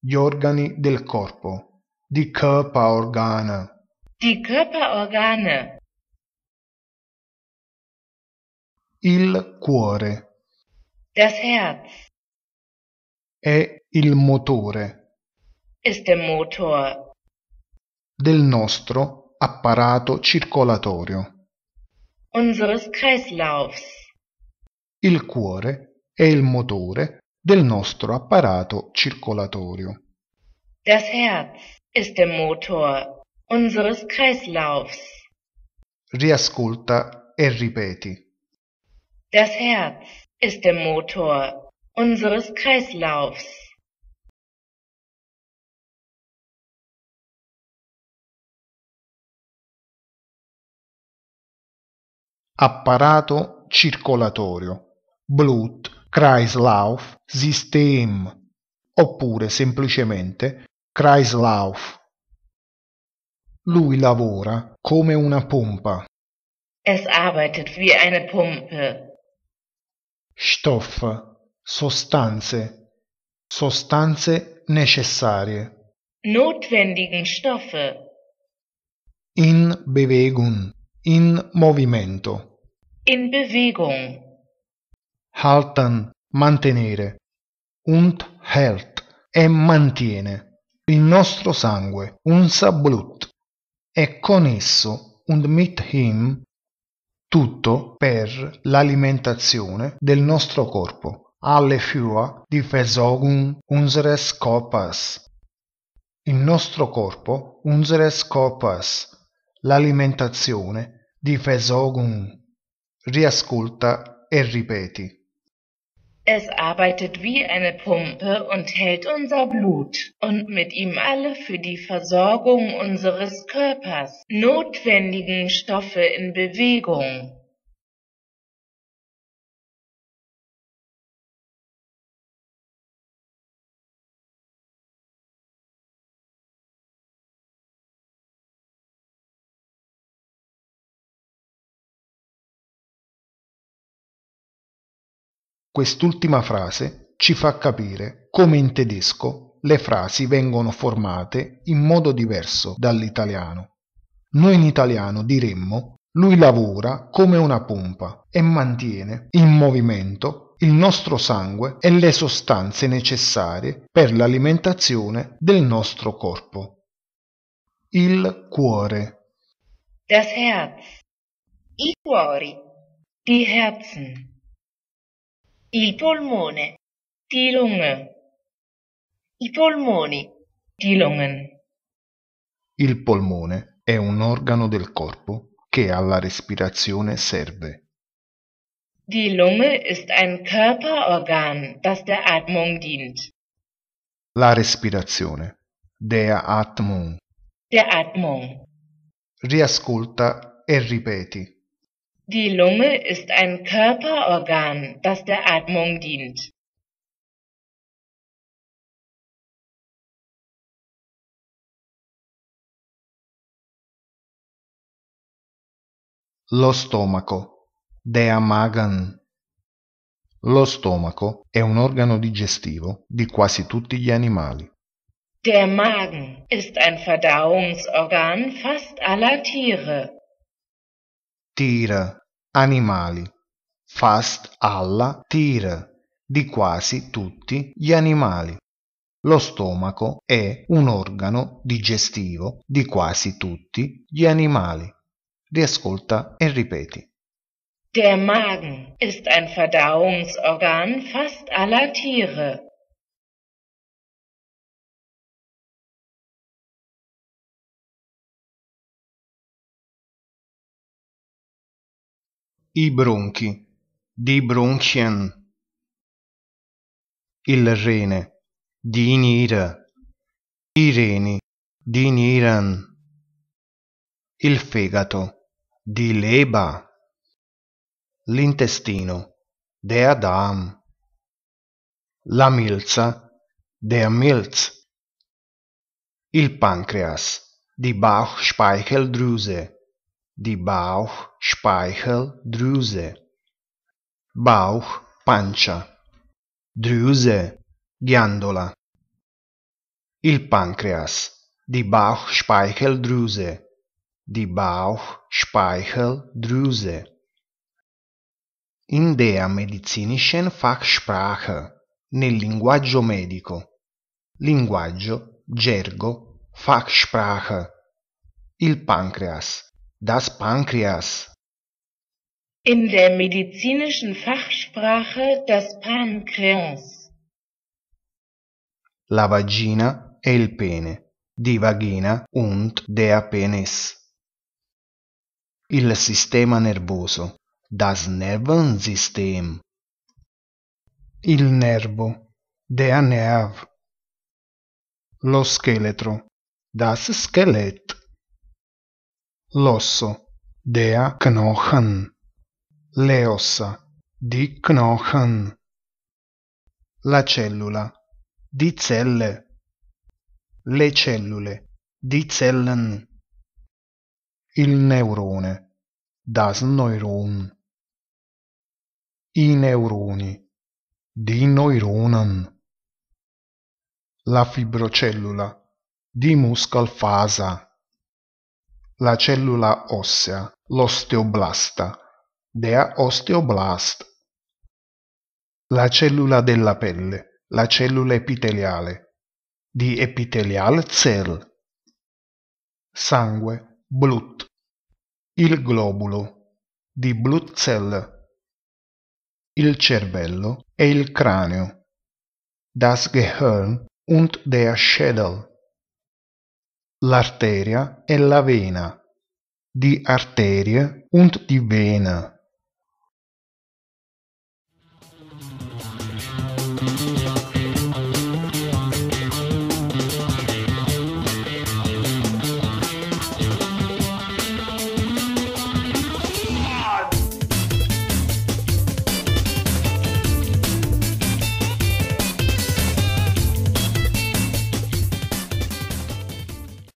Gli organi del corpo. Die Körperorgane. Die Körperorgane. Il cuore. Das Herz. È il motore. Ist der Motor. Del nostro apparato circolatorio. Unseres Kreislaufs. Il cuore è il motore del nostro apparato circolatorio. Das Herz ist der Motor unseres Kreislaufs. Riascolta e ripeti. Das Herz ist der Motor unseres Kreislaufs. apparato circolatorio, Blut Kreislauf System oppure semplicemente Kreislauf. Lui lavora come una pompa. Es arbeitet wie eine Pumpe. Stoff, sostanze, sostanze necessarie. Notwendigen Stoffe. In Bewegung, in movimento. In Bewegung halten, mantenere, und hält, e mantiene, il nostro sangue, unser Blut, e con esso, und mit ihm, tutto per l'alimentazione del nostro corpo, alle für di Versorgung unseres Körpers. Il nostro corpo, unseres Körpers, l'alimentazione, di Versorgung. Riascolta e ripeti. Es arbeitet wie eine Pumpe und hält unser Blut und mit ihm alle für die Versorgung unseres Körpers notwendigen Stoffe in Bewegung. Quest'ultima frase ci fa capire come in tedesco le frasi vengono formate in modo diverso dall'italiano. Noi in italiano diremmo lui lavora come una pompa e mantiene in movimento il nostro sangue e le sostanze necessarie per l'alimentazione del nostro corpo. Il cuore. Das Herz. I cuori. Die Herzen. Il polmone. Die Lunge. I polmoni. Die Lungen. Il polmone è un organo del corpo che alla respirazione serve. Die Lunge ist ein Körperorgan, das der Atmung dient. La respirazione. Der Atmung. Der Atmung. Riascolta e ripeti. Die Lunge ist ein Körperorgan, das der Atmung dient. Lo stomaco, der Magen. Lo stomaco è un organo digestivo di quasi tutti gli animali. Der Magen ist ein Verdauungsorgan fast aller Tiere. tir, animali. Fast alla tir di quasi tutti gli animali. Lo stomaco è un organo digestivo di quasi tutti gli animali. Riascolta e ripeti. Der Magen ist ein Verdauungsorgan fast aller Tiere. I bronchi, di Bronchien. Il rene, di Niere. I reni, di Nieren. Il fegato, di Leba. L'intestino, der Darm. La milza, der Milz. Il pancreas, die Bauchspeicheldrüse die Bauch, Speichel, Drüse. Bauch, pancia. Drüse, ghiandola. Il pancreas, Di Bauch, Speichel, Bauchspeicheldrüse. In der medizinischen Fachsprache, nel linguaggio medico. Linguaggio, gergo, Fachsprache. Il pancreas, Das Pankreas. In der medizinischen Fachsprache das Pancreas. La vagina e il pene. Die Vagina und der Penis. Il sistema nervoso. Das Nervensystem. Il nervo. Der Nerv. Lo scheletro. Das Skelett. L'osso, dea Knochen. Le ossa, di Knochen. La cellula, di Zelle. Le cellule, di Zellen. Il neurone, das Neuron. I neuroni, di Neuronen. La fibrocellula, di Muscalfasa la cellula ossea, l'osteoblasta, dea osteoblast. La cellula della pelle, la cellula epiteliale, di cell. Sangue, blut. Il globulo, di cell. Il cervello e il cranio, das Gehirn und der Schädel l'arteria e la vena, di Arterie und di vena.